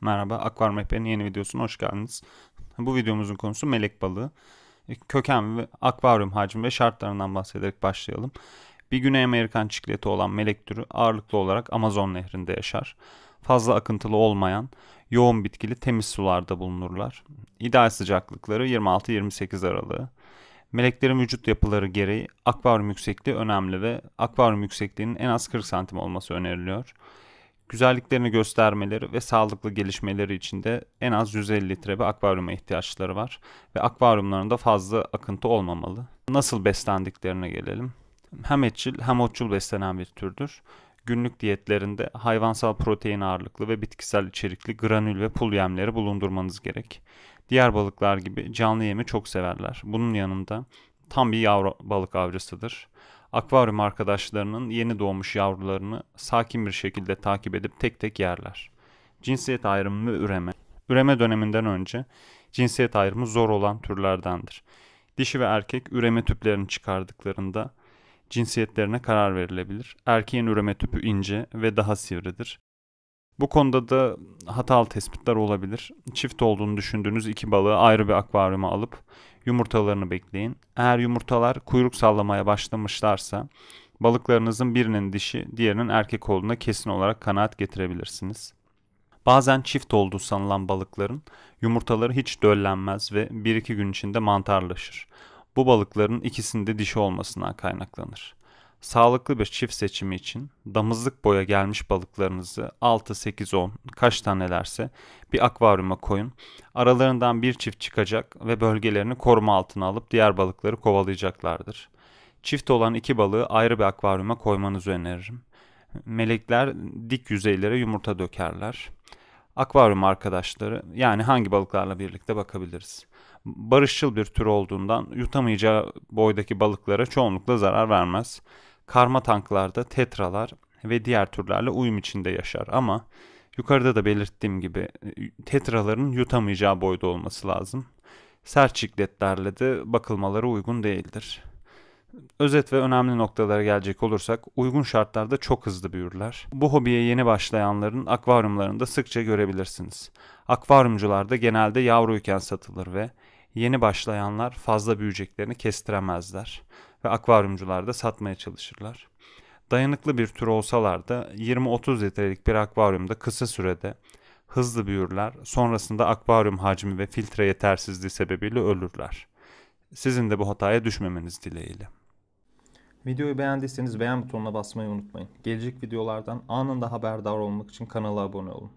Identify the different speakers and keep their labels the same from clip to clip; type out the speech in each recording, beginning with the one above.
Speaker 1: Merhaba, Akvaryum Rehberi'nin yeni videosuna hoş geldiniz. Bu videomuzun konusu melek balığı. E, köken ve akvaryum hacmi ve şartlarından bahsederek başlayalım. Bir Güney Amerikan çikleti olan melek türü ağırlıklı olarak Amazon nehrinde yaşar. Fazla akıntılı olmayan, yoğun bitkili temiz sularda bulunurlar. İdeal sıcaklıkları 26-28 aralığı. Meleklerin vücut yapıları gereği akvaryum yüksekliği önemli ve akvaryum yüksekliğinin en az 40 santim olması öneriliyor güzelliklerini göstermeleri ve sağlıklı gelişmeleri için de en az 150 litre bir akvaryuma ihtiyaçları var. Ve akvaryumlarında fazla akıntı olmamalı. Nasıl beslendiklerine gelelim. Hem etçil hem otçul beslenen bir türdür. Günlük diyetlerinde hayvansal protein ağırlıklı ve bitkisel içerikli granül ve pul yemleri bulundurmanız gerek. Diğer balıklar gibi canlı yemi çok severler. Bunun yanında tam bir yavru balık avcısıdır akvaryum arkadaşlarının yeni doğmuş yavrularını sakin bir şekilde takip edip tek tek yerler. Cinsiyet ayrımı ve üreme. Üreme döneminden önce cinsiyet ayrımı zor olan türlerdendir. Dişi ve erkek üreme tüplerini çıkardıklarında cinsiyetlerine karar verilebilir. Erkeğin üreme tüpü ince ve daha sivridir. Bu konuda da hatalı tespitler olabilir. Çift olduğunu düşündüğünüz iki balığı ayrı bir akvaryuma alıp yumurtalarını bekleyin. Eğer yumurtalar kuyruk sallamaya başlamışlarsa balıklarınızın birinin dişi diğerinin erkek olduğuna kesin olarak kanaat getirebilirsiniz. Bazen çift olduğu sanılan balıkların yumurtaları hiç döllenmez ve 1-2 gün içinde mantarlaşır. Bu balıkların ikisinde dişi olmasına kaynaklanır sağlıklı bir çift seçimi için damızlık boya gelmiş balıklarınızı 6, 8, 10 kaç tanelerse bir akvaryuma koyun. Aralarından bir çift çıkacak ve bölgelerini koruma altına alıp diğer balıkları kovalayacaklardır. Çift olan iki balığı ayrı bir akvaryuma koymanızı öneririm. Melekler dik yüzeylere yumurta dökerler akvaryum arkadaşları yani hangi balıklarla birlikte bakabiliriz. Barışçıl bir tür olduğundan yutamayacağı boydaki balıklara çoğunlukla zarar vermez. Karma tanklarda tetralar ve diğer türlerle uyum içinde yaşar ama yukarıda da belirttiğim gibi e, tetraların yutamayacağı boyda olması lazım. Sert çikletlerle de bakılmaları uygun değildir. Özet ve önemli noktalara gelecek olursak uygun şartlarda çok hızlı büyürler. Bu hobiye yeni başlayanların akvaryumlarında sıkça görebilirsiniz. Akvaryumcularda genelde yavruyken satılır ve yeni başlayanlar fazla büyüyeceklerini kestiremezler ve akvaryumcular da satmaya çalışırlar. Dayanıklı bir tür olsalar da 20-30 litrelik bir akvaryumda kısa sürede hızlı büyürler, sonrasında akvaryum hacmi ve filtre yetersizliği sebebiyle ölürler. Sizin de bu hataya düşmemeniz dileğiyle. Videoyu beğendiyseniz beğen butonuna basmayı unutmayın. Gelecek videolardan anında haberdar olmak için kanala abone olun.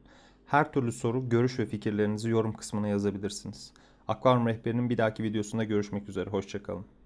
Speaker 1: Her türlü soru, görüş ve fikirlerinizi yorum kısmına yazabilirsiniz. Akvaryum Rehberi'nin bir dahaki videosunda görüşmek üzere. Hoşçakalın.